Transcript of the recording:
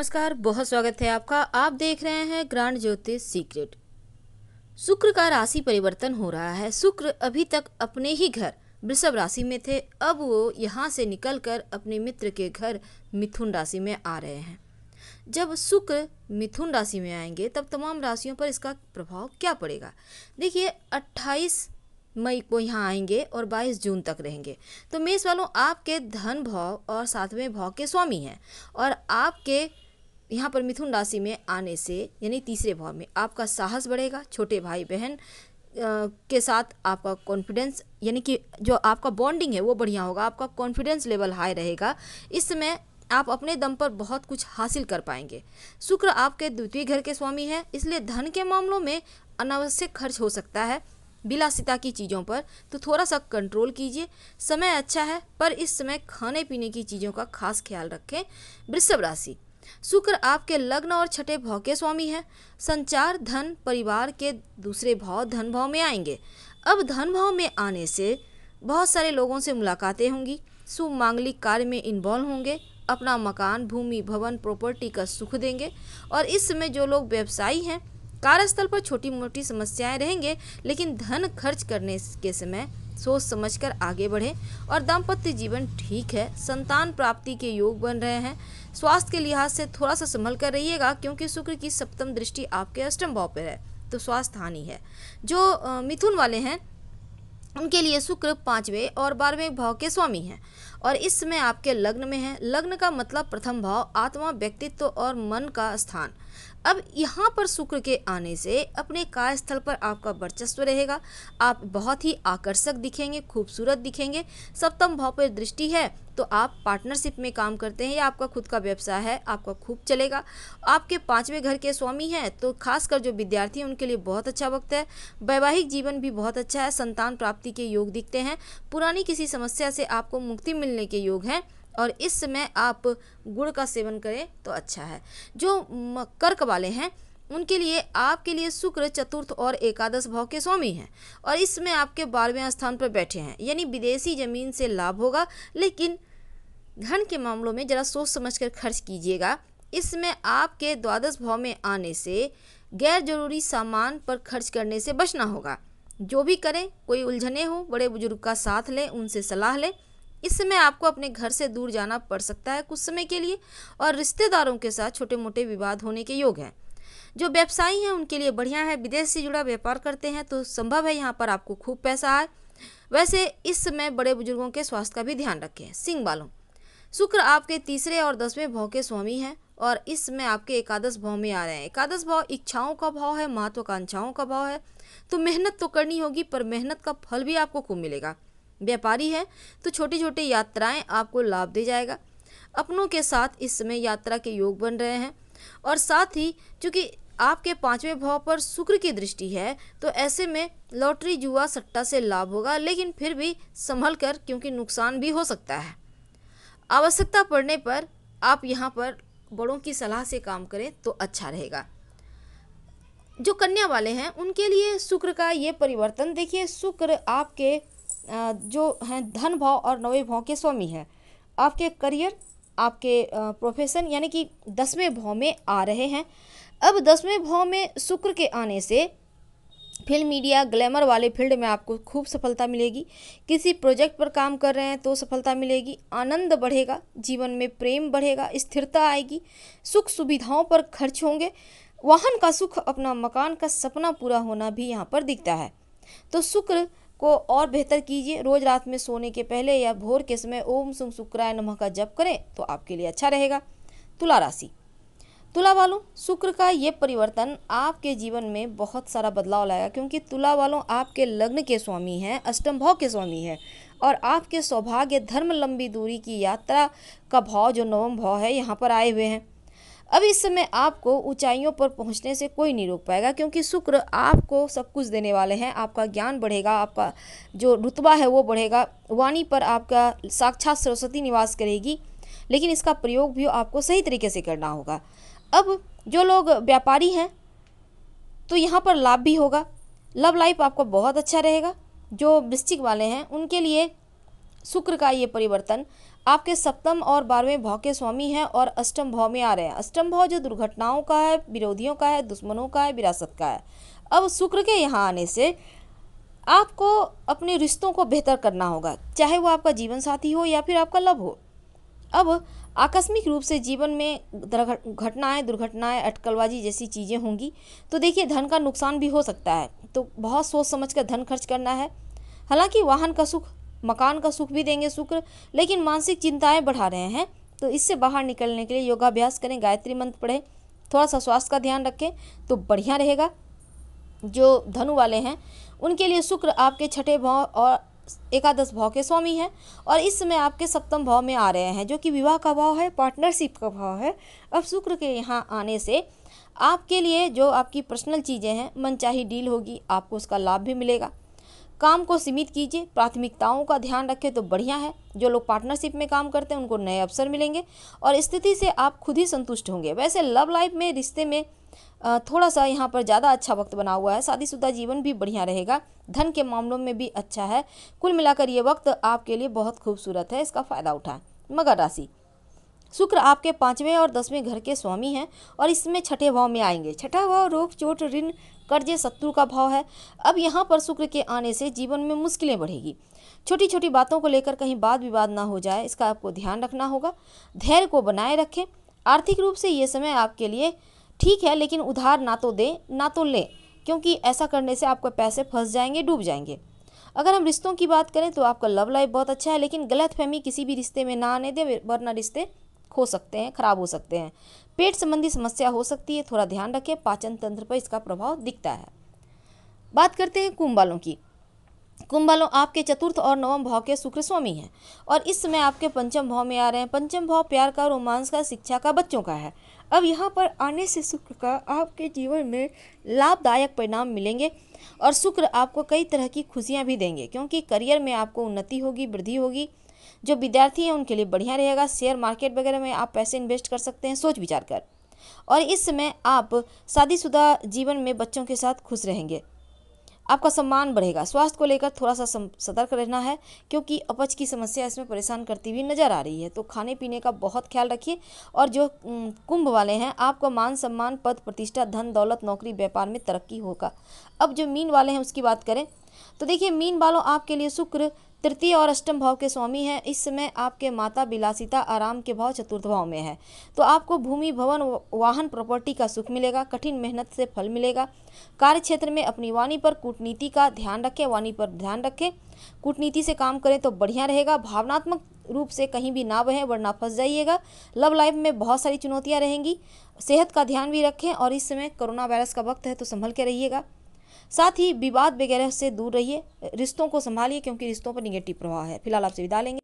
नमस्कार बहुत स्वागत है आपका आप देख रहे हैं ग्रांड ज्योतिष सीक्रेट शुक्र का राशि परिवर्तन हो रहा है शुक्र अभी तक अपने ही घर वृषभ राशि में थे अब वो यहाँ से निकलकर अपने मित्र के घर मिथुन राशि में आ रहे हैं जब शुक्र मिथुन राशि में आएंगे तब तमाम राशियों पर इसका प्रभाव क्या पड़ेगा देखिए 28 मई को यहाँ आएंगे और 22 जून तक रहेंगे तो मेष वालों आपके धन भाव और सातवें भाव के स्वामी हैं और आपके यहाँ पर मिथुन राशि में आने से यानी तीसरे भाव में आपका साहस बढ़ेगा छोटे भाई बहन के साथ आपका कॉन्फिडेंस यानी कि जो आपका बॉन्डिंग है वो बढ़िया होगा आपका कॉन्फिडेंस लेवल हाई रहेगा इस समय आप अपने दम पर बहुत कुछ हासिल कर पाएंगे शुक्र आपके द्वितीय घर के स्वामी हैं इसलिए धन के मामलों में अनावश्यक खर्च हो सकता है विलासिता की चीज़ों पर तो थोड़ा सा कंट्रोल कीजिए समय अच्छा है पर इस समय खाने पीने की चीज़ों का खास ख्याल रखें वृषभ राशि शुक्र आपके लग्न और छठे भाव के स्वामी हैं संचार धन परिवार के दूसरे भाव धन भाव में आएंगे अब धन भाव में आने से बहुत सारे लोगों से मुलाकातें होंगी शुभ मांगलिक कार्य में इन्वॉल्व होंगे अपना मकान भूमि भवन प्रॉपर्टी का सुख देंगे और इस समय जो लोग व्यवसायी हैं कार्यस्थल पर छोटी मोटी समस्याएं रहेंगे लेकिन धन खर्च करने के समय सोच समझकर आगे बढ़ें और दाम्पत्य जीवन ठीक है संतान प्राप्ति के योग बन रहे हैं स्वास्थ्य के लिहाज से थोड़ा सा संभल कर रहिएगा क्योंकि शुक्र की सप्तम दृष्टि आपके अष्टम भाव पर है तो स्वास्थ्य हानि है जो मिथुन वाले हैं उनके लिए शुक्र पाँचवें और बारहवें भाव के स्वामी हैं और इस समय आपके लग्न में हैं लग्न का मतलब प्रथम भाव आत्मा व्यक्तित्व और मन का स्थान अब यहाँ पर शुक्र के आने से अपने कार्यस्थल पर आपका वर्चस्व रहेगा आप बहुत ही आकर्षक दिखेंगे खूबसूरत दिखेंगे सप्तम भाव पर दृष्टि है तो आप पार्टनरशिप में काम करते हैं या आपका खुद का व्यवसाय है आपका खूब चलेगा आपके पांचवें घर के स्वामी हैं तो खासकर जो विद्यार्थी हैं उनके लिए बहुत अच्छा वक्त है वैवाहिक जीवन भी बहुत अच्छा है संतान प्राप्ति के योग दिखते हैं पुरानी किसी समस्या से आपको मुक्ति मिलने के योग हैं और इस समय आप गुड़ का सेवन करें तो अच्छा है जो कर्क वाले हैं उनके लिए आपके लिए शुक्र चतुर्थ और एकादश भाव के स्वामी हैं और इसमें आपके बारहवें स्थान पर बैठे हैं यानी विदेशी ज़मीन से लाभ होगा लेकिन धन के मामलों में ज़रा सोच समझ कर खर्च कीजिएगा इसमें आपके द्वादश भाव में आने से गैर जरूरी सामान पर खर्च करने से बचना होगा जो भी करें कोई उलझने हो बड़े बुजुर्ग का साथ लें उनसे सलाह लें इस समय आपको अपने घर से दूर जाना पड़ सकता है कुछ समय के लिए और रिश्तेदारों के साथ छोटे मोटे विवाद होने के योग हैं जो व्यवसायी हैं उनके लिए बढ़िया है विदेश से जुड़ा व्यापार करते हैं तो संभव है यहाँ पर आपको खूब पैसा आए वैसे इस समय बड़े बुजुर्गों के स्वास्थ्य का भी ध्यान रखें सिंह बालों शुक्र आपके तीसरे और दसवें भाव के स्वामी हैं और इस समय आपके एकादश भाव में आ रहे हैं एकादश भाव इच्छाओं का भाव है महत्वाकांक्षाओं का भाव है तो मेहनत तो करनी होगी पर मेहनत का फल भी आपको खूब मिलेगा व्यापारी है तो छोटी छोटी यात्राएं आपको लाभ दे जाएगा अपनों के साथ इस समय यात्रा के योग बन रहे हैं और साथ ही चूँकि आपके पांचवें भाव पर शुक्र की दृष्टि है तो ऐसे में लॉटरी जुआ सट्टा से लाभ होगा लेकिन फिर भी संभल कर क्योंकि नुकसान भी हो सकता है आवश्यकता पड़ने पर आप यहाँ पर बड़ों की सलाह से काम करें तो अच्छा रहेगा जो कन्या वाले हैं उनके लिए शुक्र का ये परिवर्तन देखिए शुक्र आपके जो हैं धन भाव और नवे भाव के स्वामी हैं आपके करियर आपके प्रोफेशन यानी कि दसवें भाव में आ रहे हैं अब दसवें भाव में शुक्र के आने से फिल्म मीडिया ग्लैमर वाले फील्ड में आपको खूब सफलता मिलेगी किसी प्रोजेक्ट पर काम कर रहे हैं तो सफलता मिलेगी आनंद बढ़ेगा जीवन में प्रेम बढ़ेगा स्थिरता आएगी सुख सुविधाओं पर खर्च होंगे वाहन का सुख अपना मकान का सपना पूरा होना भी यहाँ पर दिखता है तो शुक्र को और बेहतर कीजिए रोज रात में सोने के पहले या भोर के समय ओम सुम शुक्राय नमः का जप करें तो आपके लिए अच्छा रहेगा तुला राशि तुला वालों शुक्र का ये परिवर्तन आपके जीवन में बहुत सारा बदलाव लाएगा क्योंकि तुला वालों आपके लग्न के स्वामी हैं अष्टम भाव के स्वामी हैं और आपके सौभाग्य धर्म लंबी दूरी की यात्रा का भाव जो नवम भाव है यहाँ पर आए हुए हैं अब इस समय आपको ऊंचाइयों पर पहुंचने से कोई नहीं रोक पाएगा क्योंकि शुक्र आपको सब कुछ देने वाले हैं आपका ज्ञान बढ़ेगा आपका जो रुतबा है वो बढ़ेगा वाणी पर आपका साक्षात सरस्वती निवास करेगी लेकिन इसका प्रयोग भी आपको सही तरीके से करना होगा अब जो लोग व्यापारी हैं तो यहाँ पर लाभ भी होगा लव लाइफ आपका बहुत अच्छा रहेगा जो वृश्चिक वाले हैं उनके लिए शुक्र का ये परिवर्तन आपके सप्तम और बारहवें भाव के स्वामी हैं और अष्टम भाव में आ रहे हैं अष्टम भाव जो दुर्घटनाओं का है विरोधियों का है दुश्मनों का है विरासत का है अब शुक्र के यहाँ आने से आपको अपने रिश्तों को बेहतर करना होगा चाहे वो आपका जीवन साथी हो या फिर आपका लव हो अब आकस्मिक रूप से जीवन में घटनाएं दुर्घटनाएं अटकलबाजी जैसी चीज़ें होंगी तो देखिए धन का नुकसान भी हो सकता है तो बहुत सोच समझ कर धन खर्च करना है हालांकि वाहन का सुख मकान का सुख भी देंगे शुक्र लेकिन मानसिक चिंताएं बढ़ा रहे हैं तो इससे बाहर निकलने के लिए योगाभ्यास करें गायत्री मंत्र पढ़ें थोड़ा सा स्वास्थ्य का ध्यान रखें तो बढ़िया रहेगा जो धनु वाले हैं उनके लिए शुक्र आपके छठे भाव और एकादश भाव के स्वामी हैं और इस समय आपके सप्तम भाव में आ रहे हैं जो कि विवाह का भाव है पार्टनरशिप का भाव है अब शुक्र के यहाँ आने से आपके लिए जो आपकी पर्सनल चीज़ें हैं मनचाही डील होगी आपको उसका लाभ भी मिलेगा काम को सीमित कीजिए प्राथमिकताओं का ध्यान रखें तो बढ़िया है जो लोग पार्टनरशिप में काम करते हैं उनको नए अवसर मिलेंगे और स्थिति से आप खुद ही संतुष्ट होंगे वैसे लव लाइफ में रिश्ते में थोड़ा सा यहाँ पर ज़्यादा अच्छा वक्त बना हुआ है शादीशुदा जीवन भी बढ़िया रहेगा धन के मामलों में भी अच्छा है कुल मिलाकर ये वक्त आपके लिए बहुत खूबसूरत है इसका फ़ायदा उठाएं मकर राशि शुक्र आपके पाँचवें और दसवें घर के स्वामी हैं और इसमें छठे भाव में आएंगे छठा भाव रोग चोट ऋण कर्ज शत्रु का भाव है अब यहाँ पर शुक्र के आने से जीवन में मुश्किलें बढ़ेगी छोटी छोटी बातों को लेकर कहीं वाद विवाद ना हो जाए इसका आपको ध्यान रखना होगा धैर्य को बनाए रखें आर्थिक रूप से ये समय आपके लिए ठीक है लेकिन उधार ना तो दें ना तो लें क्योंकि ऐसा करने से आपके पैसे फंस जाएंगे डूब जाएंगे अगर हम रिश्तों की बात करें तो आपका लव लाइफ बहुत अच्छा है लेकिन गलत फहमी किसी भी रिश्ते में ना आने दें वरना रिश्ते खो सकते हैं खराब हो सकते हैं पेट संबंधी समस्या हो सकती है थोड़ा ध्यान रखें पाचन तंत्र पर इसका प्रभाव दिखता है बात करते हैं कुंभ वालों की कुंभ वालों आपके चतुर्थ और नवम भाव के शुक्र स्वामी हैं और इस समय आपके पंचम भाव में आ रहे हैं पंचम भाव प्यार का रोमांस का शिक्षा का बच्चों का है अब यहाँ पर आने से शुक्र का आपके जीवन में लाभदायक परिणाम मिलेंगे और शुक्र आपको कई तरह की खुशियाँ भी देंगे क्योंकि करियर में आपको उन्नति होगी वृद्धि होगी जो विद्यार्थी हैं उनके लिए बढ़िया रहेगा शेयर मार्केट वगैरह में आप पैसे इन्वेस्ट कर सकते हैं सोच विचार कर और इस समय आप शादीशुदा जीवन में बच्चों के साथ खुश रहेंगे आपका सम्मान बढ़ेगा स्वास्थ्य को लेकर थोड़ा सा सतर्क रहना है क्योंकि अपच की समस्या इसमें परेशान करती हुई नज़र आ रही है तो खाने पीने का बहुत ख्याल रखिए और जो कुंभ वाले हैं आपका मान सम्मान पद प्रतिष्ठा धन दौलत नौकरी व्यापार में तरक्की होगा अब जो मीन वाले हैं उसकी बात करें तो देखिए मीन बालों आपके लिए शुक्र तृतीय और अष्टम भाव के स्वामी हैं इस समय आपके माता बिलासिता आराम के भाव चतुर्थ भाव में है तो आपको भूमि भवन वाहन प्रॉपर्टी का सुख मिलेगा कठिन मेहनत से फल मिलेगा कार्य क्षेत्र में अपनी वाणी पर कूटनीति का ध्यान रखें वाणी पर ध्यान रखें कूटनीति से काम करें तो बढ़िया रहेगा भावनात्मक रूप से कहीं भी ना बहें वरना फंस जाइएगा लव लाइफ में बहुत सारी चुनौतियाँ रहेंगी सेहत का ध्यान भी रखें और इस समय कोरोना वायरस का वक्त है तो संभल के रहिएगा साथ ही विवाद वगैरह से दूर रहिए रिश्तों को संभालिए क्योंकि रिश्तों पर निगेटिव प्रभाव है फिलहाल आपसे विदा लेंगे